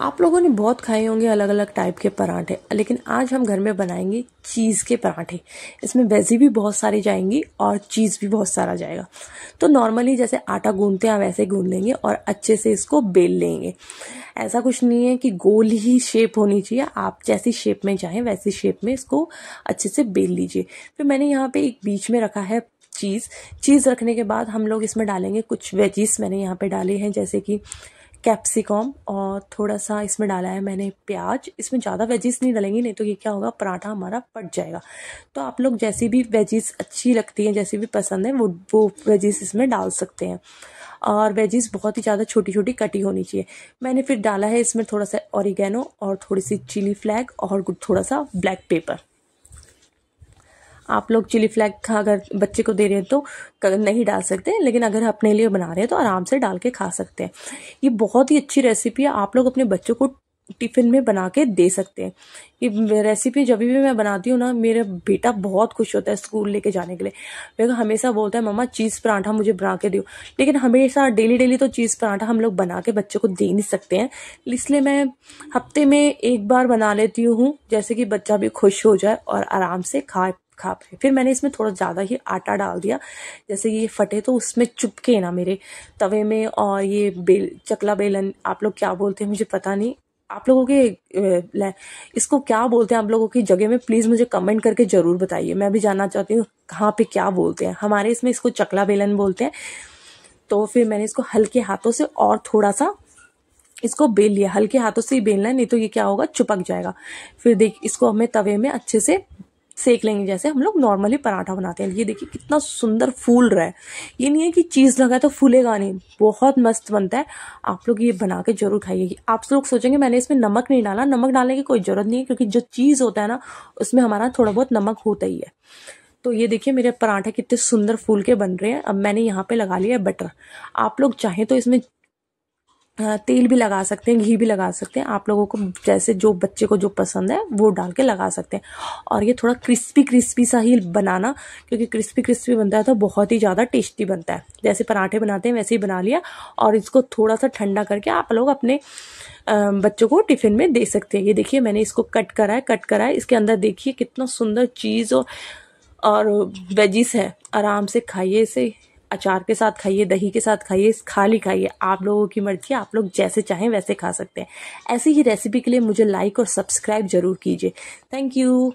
आप लोगों ने बहुत खाए होंगे अलग अलग टाइप के पराठे लेकिन आज हम घर में बनाएंगे चीज़ के पराठे इसमें वेजी भी बहुत सारी जाएंगी और चीज़ भी बहुत सारा जाएगा तो नॉर्मली जैसे आटा गूंदते हैं वैसे गूंद लेंगे और अच्छे से इसको बेल लेंगे ऐसा कुछ नहीं है कि गोल ही शेप होनी चाहिए आप जैसी शेप में चाहें वैसी शेप में इसको अच्छे से बेल लीजिए फिर मैंने यहाँ पे एक बीच में रखा है चीज़ चीज़ रखने के बाद हम लोग इसमें डालेंगे कुछ वेजीज मैंने यहाँ पे डाले हैं जैसे कि कैप्सिकॉम और थोड़ा सा इसमें डाला है मैंने प्याज इसमें ज़्यादा वेजेस नहीं डालेंगे नहीं तो ये क्या होगा पराठा हमारा पट जाएगा तो आप लोग जैसी भी वेजेस अच्छी लगती हैं जैसी भी पसंद है वो वो वेजेस इसमें डाल सकते हैं और वेजिस बहुत ही ज़्यादा छोटी छोटी कटी होनी चाहिए मैंने फिर डाला है इसमें थोड़ा सा ऑरिगेनो और थोड़ी सी चिली फ्लैग और थोड़ा सा ब्लैक पेपर आप लोग चिली खा अगर बच्चे को दे रहे हैं तो नहीं डाल सकते लेकिन अगर अपने लिए बना रहे हैं तो आराम से डाल के खा सकते हैं ये बहुत ही अच्छी रेसिपी है आप लोग अपने बच्चों को टिफ़िन में बना के दे सकते हैं ये रेसिपी जब भी मैं बनाती हूँ ना मेरा बेटा बहुत खुश होता है स्कूल लेके जाने के लिए मेरे हमेशा बोलता है मम्मा चीज़ पराठा मुझे बना के दो लेकिन हमेशा डेली डेली तो चीज़ पराठा हम लोग बना के बच्चे को दे नहीं सकते हैं इसलिए मैं हफ्ते में एक बार बना लेती हूँ जैसे कि बच्चा भी खुश हो जाए और आराम से खाए खा पाए फिर मैंने इसमें थोड़ा ज़्यादा ही आटा डाल दिया जैसे ये फटे तो उसमें चुपके ना मेरे तवे में और ये बेल चकला बेलन आप लोग क्या बोलते हैं मुझे पता नहीं आप लोगों के इसको क्या बोलते हैं आप लोगों की जगह में प्लीज़ मुझे कमेंट करके ज़रूर बताइए मैं भी जानना चाहती हूँ कहाँ पे क्या बोलते हैं हमारे इसमें इसको चकला बेलन बोलते हैं तो फिर मैंने इसको हल्के हाथों से और थोड़ा सा इसको बेल लिया हल्के हाथों से ही बेलना है नहीं तो ये क्या होगा चुपक जाएगा फिर देख इसको हमें तवे में अच्छे से सेक लेंगे जैसे हम लोग नॉर्मली पराठा बनाते हैं ये देखिए कितना सुंदर फूल रहा है ये नहीं है कि चीज़ लगा तो फूलेगा नहीं बहुत मस्त बनता है आप लोग ये बना के जरूर खाइए आप लोग सोचेंगे मैंने इसमें नमक नहीं डाला नमक डालने की कोई ज़रूरत नहीं है क्योंकि जो चीज़ होता है ना उसमें हमारा थोड़ा बहुत नमक होता ही है तो ये देखिए मेरे पराठे कितने सुंदर फूल के बन रहे हैं अब मैंने यहाँ पे लगा लिया है बटर आप लोग चाहें तो इसमें तेल भी लगा सकते हैं घी भी लगा सकते हैं आप लोगों को जैसे जो बच्चे को जो पसंद है वो डाल के लगा सकते हैं और ये थोड़ा क्रिस्पी क्रिस्पी सा ही बनाना क्योंकि क्रिस्पी क्रिस्पी बनता है तो बहुत ही ज़्यादा टेस्टी बनता है जैसे पराठे बनाते हैं वैसे ही बना लिया और इसको थोड़ा सा ठंडा करके आप लोग अपने बच्चों को टिफ़िन में दे सकते हैं ये देखिए मैंने इसको कट करा है कट करा है इसके अंदर देखिए कितना सुंदर चीज़ और, वेजिस है आराम से खाइए इसे अचार के साथ खाइए दही के साथ खाइए खाली खाइए आप लोगों की मर्जी आप लोग जैसे चाहें वैसे खा सकते हैं ऐसी ही रेसिपी के लिए मुझे लाइक और सब्सक्राइब जरूर कीजिए थैंक यू